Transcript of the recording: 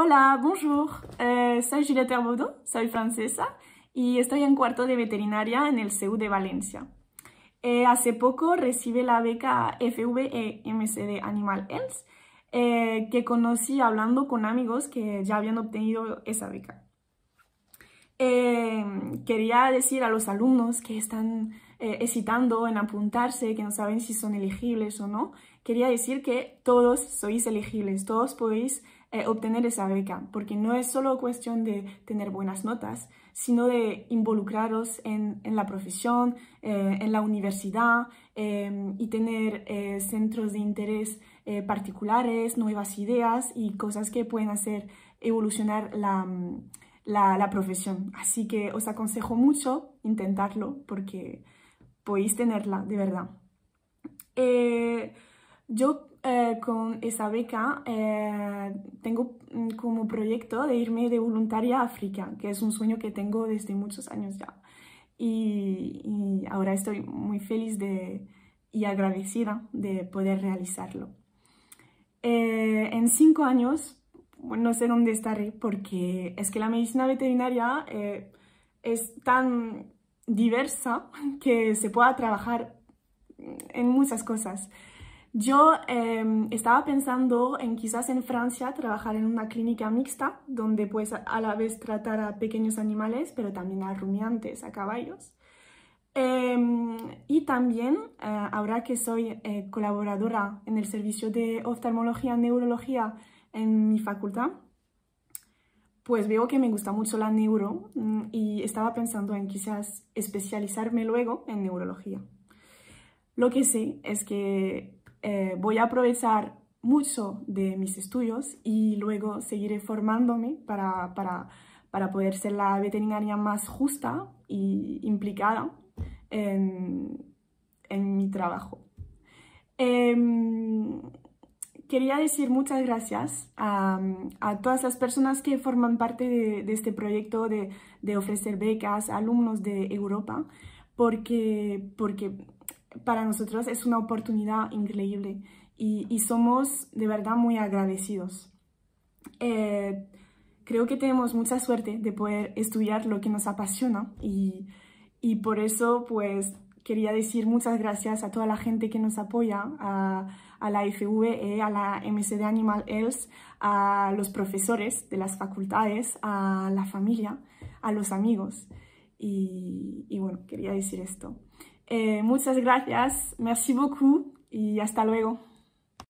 Hola, bonjour. Eh, soy Juliette Herbodo, soy francesa y estoy en cuarto de veterinaria en el CEU de Valencia. Eh, hace poco recibí la beca FVE MCD Animal Health eh, que conocí hablando con amigos que ya habían obtenido esa beca. quería decir a los alumnos que están excitando en apuntarse, que no saben si son elegibles o no, quería decir que todos sois elegibles, todos podéis eh, obtener esa beca, porque no es solo cuestión de tener buenas notas, sino de involucraros en, la profesión, eh, en la universidad em, y tener eh, centros de interés particulares, nuevas ideas y cosas que pueden hacer evolucionar mm, la, profesión. Así que os aconsejo mucho intentarlo porque podéis tenerla, de verdad. Yo eh, con esa beca eh, tengo mm, como proyecto de irme de voluntaria a África, que es un sueño que tengo desde muchos años ya. Y, ahora estoy muy feliz y agradecida de poder realizarlo. Eh, en cinco años, no sé dónde estaré, porque es que la medicina veterinaria es tan diversa que se puede trabajar en muchas cosas. Yo em, estaba pensando en quizás en Francia trabajar en una clínica mixta donde pues a la vez tratar a pequeños animales pero también a rumiantes, a caballos. Em, y también, eh, ahora que soy eh, colaboradora en el servicio de oftalmología y neurología en mi facultad, pues veo que me gusta mucho la neuro mm, y estaba pensando en quizás especializarme luego en neurología. Lo que sé es que eh, voy a aprovechar mucho de mis estudios y luego seguiré formándome para, poder ser la veterinaria más justa e implicada en, mi trabajo. Em, quería decir muchas gracias a, todas las personas que forman parte de, este proyecto de, ofrecer becas a alumnos de Europa, porque, porque para nosotros es una oportunidad increíble y, somos de verdad muy agradecidos. Eh, creo que tenemos mucha suerte de poder estudiar lo que nos apasiona y, por eso pues quería decir muchas gracias a toda la gente que nos apoya, a, la FVE, a la e, MSD Animal Health, a los profesores de las facultades, a la familia, a los amigos. y bueno, quería decir esto. Eh, muchas gracias, merci beaucoup y hasta luego.